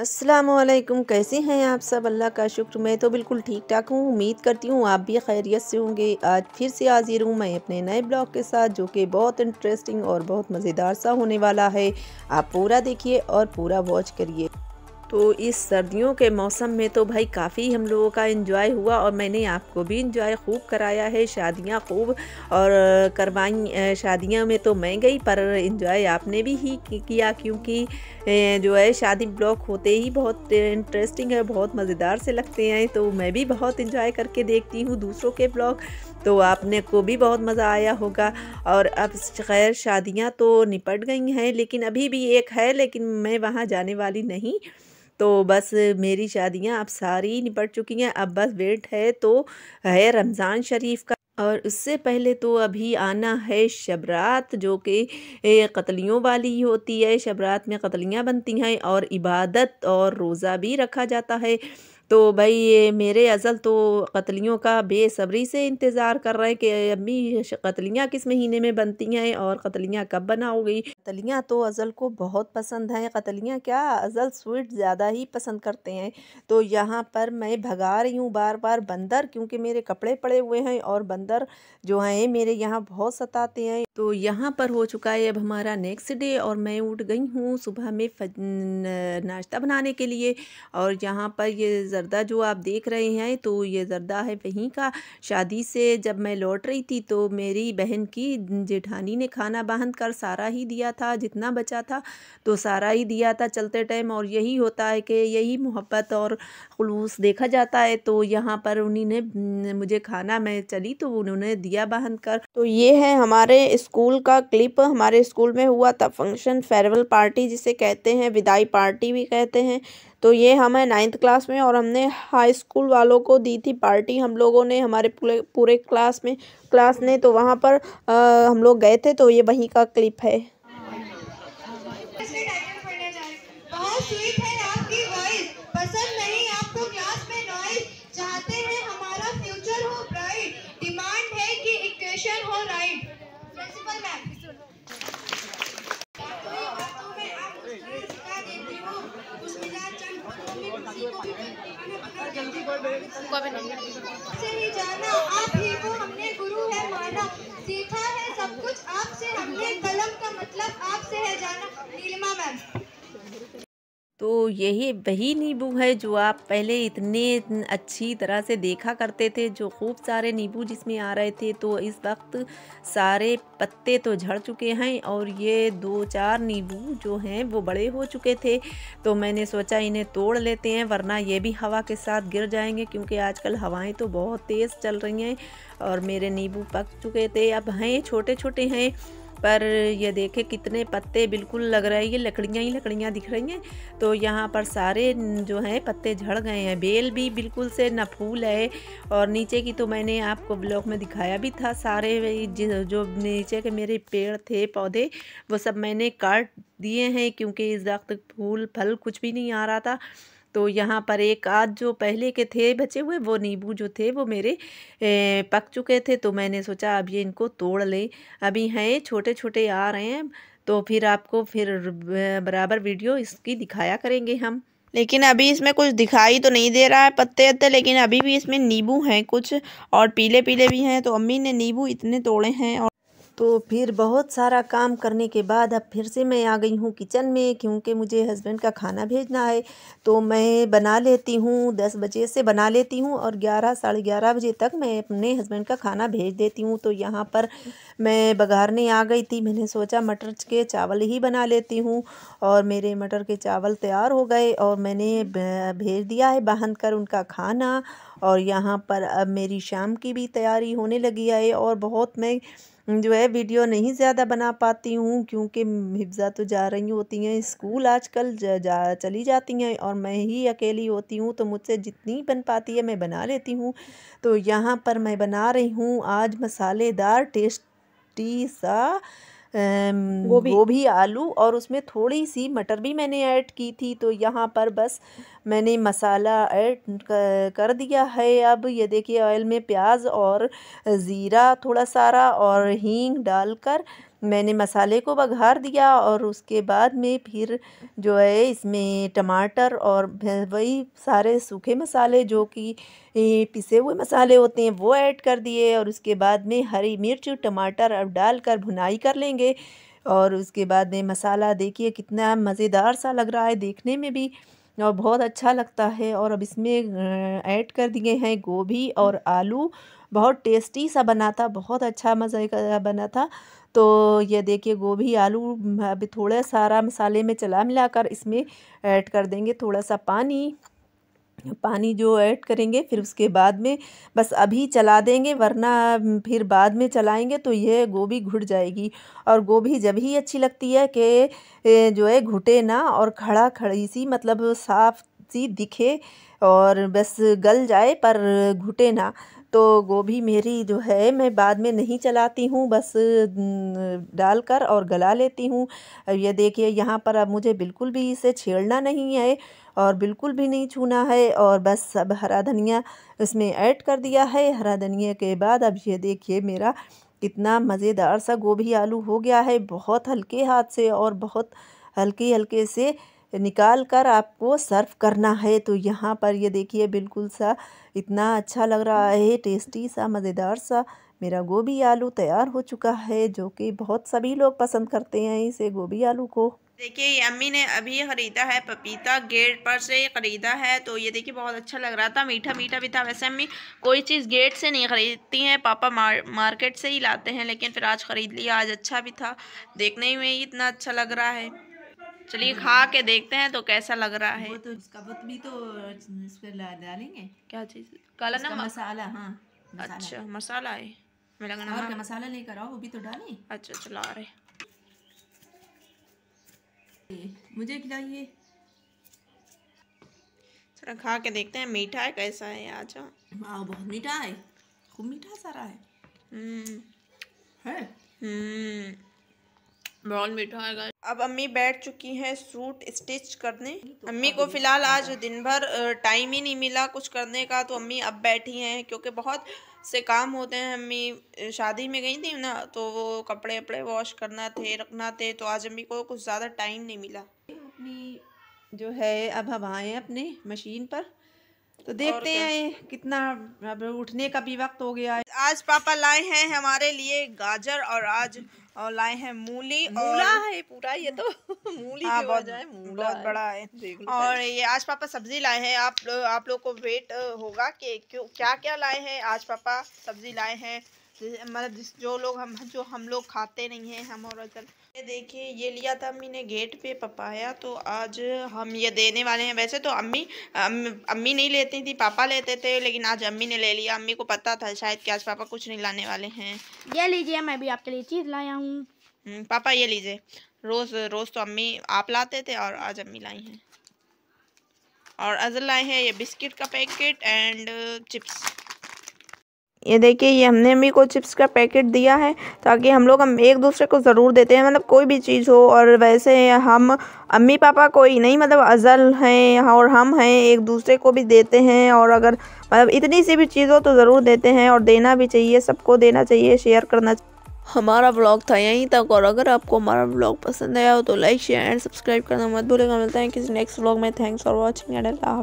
असलकम कैसे हैं आप सब अल्लाह का शुक्र मैं तो बिल्कुल ठीक ठाक हूँ उम्मीद करती हूँ आप भी खैरियत से होंगे आज फिर से हाजिर हूँ मैं अपने नए ब्लॉग के साथ जो कि बहुत इंटरेस्टिंग और बहुत मज़ेदार सा होने वाला है आप पूरा देखिए और पूरा वॉच करिए तो इस सर्दियों के मौसम में तो भाई काफ़ी हम लोगों का एंजॉय हुआ और मैंने आपको भी एंजॉय खूब कराया है शादियाँ खूब और करवाई शादियां में तो मैं गई पर एंजॉय आपने भी ही किया क्योंकि जो है शादी ब्लॉग होते ही बहुत इंटरेस्टिंग है बहुत मज़ेदार से लगते हैं तो मैं भी बहुत इन्जॉय करके देखती हूँ दूसरों के ब्लॉग तो आपने को भी बहुत मज़ा आया होगा और अब खैर शादियाँ तो निपट गई हैं लेकिन अभी भी एक है लेकिन मैं वहाँ जाने वाली नहीं तो बस मेरी शादियाँ अब सारी निपट चुकी हैं अब बस वेट है तो है रमज़ान शरीफ का और उससे पहले तो अभी आना है शबरात जो कि कतलियों वाली होती है शबरात में कतलियाँ बनती हैं और इबादत और रोज़ा भी रखा जाता है तो भाई ये मेरे अज़ल तो कतलियों का बेसब्री से इंतज़ार कर रहे हैं कि अम्मी कतलियाँ किस महीने में बनती हैं और कतलियाँ कब बनाओगी कतलियाँ तो अज़ल को बहुत पसंद हैं कतलियाँ क्या अज़ल स्वीट ज़्यादा ही पसंद करते हैं तो यहाँ पर मैं भगा रही हूँ बार बार बंदर क्योंकि मेरे कपड़े पड़े हुए हैं और बंदर जो हैं मेरे यहाँ बहुत सताते हैं तो यहाँ पर हो चुका है अब हमारा नेक्स्ट डे और मैं उठ गई हूँ सुबह में नाश्ता बनाने के लिए और यहाँ पर ये ज़रदा जो आप देख रहे हैं तो ये ज़रदा है वहीं का शादी से जब मैं लौट रही थी तो मेरी बहन की जेठानी ने खाना बांध कर सारा ही दिया था जितना बचा था तो सारा ही दिया था चलते टाइम और यही होता है कि यही मोहब्बत और खलूस देखा जाता है तो यहाँ पर उन्हीं ने मुझे खाना मैं चली तो उन्होंने दिया बांध कर तो ये है हमारे स्कूल का क्लिप हमारे स्कूल में हुआ था फंक्शन फेयरवेल पार्टी जिसे कहते हैं विदाई पार्टी भी कहते हैं तो ये हम हैं नाइन्थ क्लास में और हमने हाई स्कूल वालों को दी थी पार्टी हम लोगों ने हमारे पूरे पूरे क्लास में क्लास ने तो वहाँ पर आ, हम लोग गए थे तो ये वहीं का क्लिप है हाँ। कभी नहीं जाना आप ही वो हमने गुरु है माना सीखा है सब कुछ आपसे हमने कलम का मतलब आपसे है जाना नीलिमा मैम तो यही वही नींबू है जो आप पहले इतने अच्छी तरह से देखा करते थे जो खूब सारे नींबू जिसमें आ रहे थे तो इस वक्त सारे पत्ते तो झड़ चुके हैं और ये दो चार नींबू जो हैं वो बड़े हो चुके थे तो मैंने सोचा इन्हें तोड़ लेते हैं वरना ये भी हवा के साथ गिर जाएंगे क्योंकि आजकल हवाएं तो बहुत तेज़ चल रही हैं और मेरे नींबू पक चुके थे अब हैं छोटे छोटे हैं पर ये देखे कितने पत्ते बिल्कुल लग रहे हैं ये लकड़ियाँ ही लकड़ियाँ दिख रही हैं तो यहाँ पर सारे जो हैं पत्ते झड़ गए हैं बेल भी बिल्कुल से न फूल है और नीचे की तो मैंने आपको ब्लॉग में दिखाया भी था सारे जो नीचे के मेरे पेड़ थे पौधे वो सब मैंने काट दिए हैं क्योंकि इस वक्त फूल फल कुछ भी नहीं आ रहा था तो यहाँ पर एक आज जो पहले के थे बचे हुए वो नींबू जो थे वो मेरे पक चुके थे तो मैंने सोचा अब ये इनको तोड़ लें अभी हैं छोटे छोटे आ रहे हैं तो फिर आपको फिर बराबर वीडियो इसकी दिखाया करेंगे हम लेकिन अभी इसमें कुछ दिखाई तो नहीं दे रहा है पत्ते अत्ते लेकिन अभी भी इसमें नींबू हैं कुछ और पीले पीले भी हैं तो अम्मी ने नींबू इतने तोड़े हैं और तो फिर बहुत सारा काम करने के बाद अब फिर से मैं आ गई हूँ किचन में क्योंकि मुझे हस्बैंड का खाना भेजना है तो मैं बना लेती हूँ दस बजे से बना लेती हूँ और ग्यारह साढ़े ग्यारह बजे तक मैं अपने हस्बैंड का खाना भेज देती हूँ तो यहाँ पर मैं बघारने आ गई थी मैंने सोचा मटर के चावल ही बना लेती हूँ और मेरे मटर के चावल तैयार हो गए और मैंने भेज दिया है बांध कर उनका खाना और यहाँ पर अब मेरी शाम की भी तैयारी होने लगी है और बहुत मैं हम्म, जो है वीडियो नहीं ज़्यादा बना पाती हूँ क्योंकि हिफ्ज़ा तो जा रही होती हैं स्कूल आजकल जा, जा चली जाती हैं और मैं ही अकेली होती हूँ तो मुझसे जितनी बन पाती है मैं बना लेती हूँ तो यहाँ पर मैं बना रही हूँ आज मसालेदार टेस्टी सा गोभी गोभी आलू और उसमें थोड़ी सी मटर भी मैंने ऐड की थी तो यहाँ पर बस मैंने मसाला ऐड कर दिया है अब ये देखिए ऑयल में प्याज और ज़ीरा थोड़ा सारा और हींग डालकर मैंने मसाले को बघार दिया और उसके बाद में फिर जो है इसमें टमाटर और वही सारे सूखे मसाले जो कि पिसे हुए मसाले होते हैं वो ऐड कर दिए और उसके बाद में हरी मिर्च टमाटर अब डालकर भुनाई कर लेंगे और उसके बाद में मसाला देखिए कितना मज़ेदार सा लग रहा है देखने में भी और बहुत अच्छा लगता है और अब इसमें ऐड कर दिए हैं गोभी और आलू बहुत टेस्टी सा बना था बहुत अच्छा मज़े का बना था तो ये देखिए गोभी आलू अभी थोड़ा सारा मसाले में चला मिलाकर इसमें ऐड कर देंगे थोड़ा सा पानी पानी जो ऐड करेंगे फिर उसके बाद में बस अभी चला देंगे वरना फिर बाद में चलाएंगे तो यह गोभी घुट जाएगी और गोभी जब ही अच्छी लगती है कि जो है घुटे ना और खड़ा खड़ी सी मतलब साफ सी दिखे और बस गल जाए पर घुटे ना तो गोभी मेरी जो है मैं बाद में नहीं चलाती हूँ बस डालकर और गला लेती हूँ ये देखिए यहाँ पर अब मुझे बिल्कुल भी इसे छेड़ना नहीं है और बिल्कुल भी नहीं छूना है और बस अब हरा धनिया इसमें ऐड कर दिया है हरा धनिया के बाद अब ये देखिए मेरा कितना मज़ेदार सा गोभी आलू हो गया है बहुत हल्के हाथ से और बहुत हल्के हल्के से निकाल कर आपको सर्व करना है तो यहाँ पर ये देखिए बिल्कुल सा इतना अच्छा लग रहा है टेस्टी सा मज़ेदार सा मेरा गोभी आलू तैयार हो चुका है जो कि बहुत सभी लोग पसंद करते हैं इसे गोभी आलू को देखिए ये अम्मी ने अभी ख़रीदा है पपीता गेट पर से ख़रीदा है तो ये देखिए बहुत अच्छा लग रहा था मीठा मीठा भी था वैसे अम्मी कोई चीज़ गेट से नहीं ख़रीदती हैं पापा मार, मार्केट से ही लाते हैं लेकिन फिर आज ख़रीद लिया आज अच्छा भी था देखने में ही इतना अच्छा लग रहा है चलिए खा के देखते हैं तो कैसा लग रहा है तो उसका भी तो इस पर डालेंगे क्या चीज़ काला ना मसाला हाँ अच्छा मसाला है मसाला लेकर आओ वो भी तो डालें अच्छा चला रहे मुझे खिलाइए थोड़ा खा के देखते हैं मीठा है कैसा है आज वाह बहुत मीठा है खूब मीठा सारा है हम्म। हम्म। बहुत मीठा है अब अम्मी बैठ चुकी हैं सूट स्टिच करने तो अम्मी को फ़िलहाल आज दिन भर टाइम ही नहीं मिला कुछ करने का तो अम्मी अब बैठी हैं क्योंकि बहुत से काम होते हैं अम्मी शादी में गई थी ना तो वो कपड़े वपड़े वॉश करना थे रखना थे तो आज अम्मी को कुछ ज़्यादा टाइम नहीं मिला अपनी जो है अब हम आए हैं अपने मशीन पर तो देखते हैं कितना अब उठने का भी वक्त हो गया है आज पापा लाए हैं हमारे लिए गाजर और आज और लाए हैं मूली मूला और... है पूरा ये तो मूली हाँ, बहुत, है, बहुत बड़ा है और ये आज पापा सब्जी लाए हैं आप आप लोग को वेट होगा कि क्यों क्या क्या लाए हैं आज पापा सब्जी लाए हैं मतलब जिस जो लोग हम जो हम लोग खाते नहीं हैं हम और अगर ये देखिए ये लिया था अम्मी ने गेट पे पपाया तो आज हम ये देने वाले हैं वैसे तो अम्मी अम्मी नहीं लेती थी पापा लेते थे लेकिन आज अम्मी ने ले लिया अम्मी को पता था शायद कि आज पापा कुछ नहीं लाने वाले हैं ये लीजिए मैं भी आपके लिए चीज़ लाया हूँ हम्म, पापा ये लीजिए रोज़ रोज़ तो अम्मी आप लाते थे और आज अम्मी लाई हैं और अजल लाए हैं ये बिस्किट का पैकेट एंड चिप्स ये देखिए ये हमने भी को चिप्स का पैकेट दिया है ताकि हम लोग हम एक दूसरे को ज़रूर देते हैं मतलब कोई भी चीज़ हो और वैसे हम अम्मी पापा कोई नहीं मतलब अज़ल हैं और हम हैं एक दूसरे को भी देते हैं और अगर मतलब इतनी सी भी चीज़ हो तो ज़रूर देते हैं और देना भी चाहिए सबको देना चाहिए शेयर करना चाहिए हमारा व्लॉग था यहीं तक और अगर आपको हमारा व्लॉग पसंद आया हो तो लाइक शेयर एंड सब्सक्राइब करना मत भूलेगा मिलते हैं किसी नेक्स्ट व्लॉग में थैंक्स फॉर वॉचिंग एंड